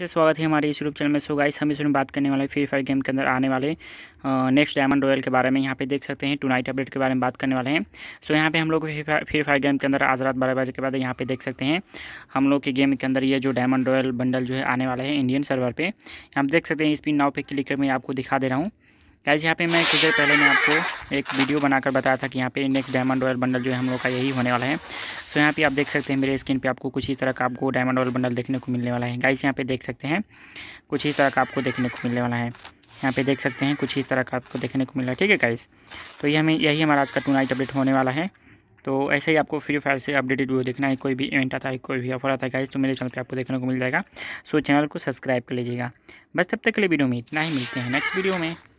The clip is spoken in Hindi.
से स्वागत है हमारे इस यूट्यूब चैनल में सो गाइस हम इस में बात करने वाले फ्री फायर गेम के अंदर आने वाले नेक्स्ट डायमंड रॉयल के बारे में यहाँ पे देख सकते हैं टुनाइट अपडेट के बारे में बात करने वाले हैं सो यहाँ पे हम लोग फ्री फायर गेम के अंदर आज रात बारह बजे के बाद यहाँ पे देख सकते हैं हम लोग के गेम के अंदर ये जो डायमंड रॉयल बंडल जो है आने वाले हैं इंडियन सर्वर पर यहाँ देख सकते हैं स्पिन नाव पर क्लिक कर मैं आपको दिखा दे रहा हूँ गाइज यहाँ पे मैं कुछ देर पहले मैं आपको एक वीडियो बनाकर बताया था कि यहाँ पे नेक्स्ट डायमंड रॉयल बंडल जो है हम लोग का यही होने वाला है सो यहाँ पे आप देख सकते हैं मेरे स्क्रीन पे आपको कुछ इस तरह का आपको डायमंड रॉयल बंडल देखने को मिलने वाला है गाइज यहाँ पे देख सकते हैं कुछ इस तरह का आपको देखने को मिलने वाला है यहाँ पे देख सकते हैं कुछ इस तरह का आपको देखने को मिल रहा है ठीक है गाइस तो ये हमें यही हमारा आज का टू नाइट अपडेट होने वाला है तो ऐसे ही आपको फ्री फायर से अपडेटेड वीडियो देखना है कोई भी इवेंट आता है कोई भी ऑफर आता है गाइस तो मेरे चैनल पे आपको देखने को मिल जाएगा सो चैनल को सब्सक्राइब कर लीजिएगा बस तब तक के लिए वीडियो में इतना ही मिलते हैं नेक्स्ट वीडियो में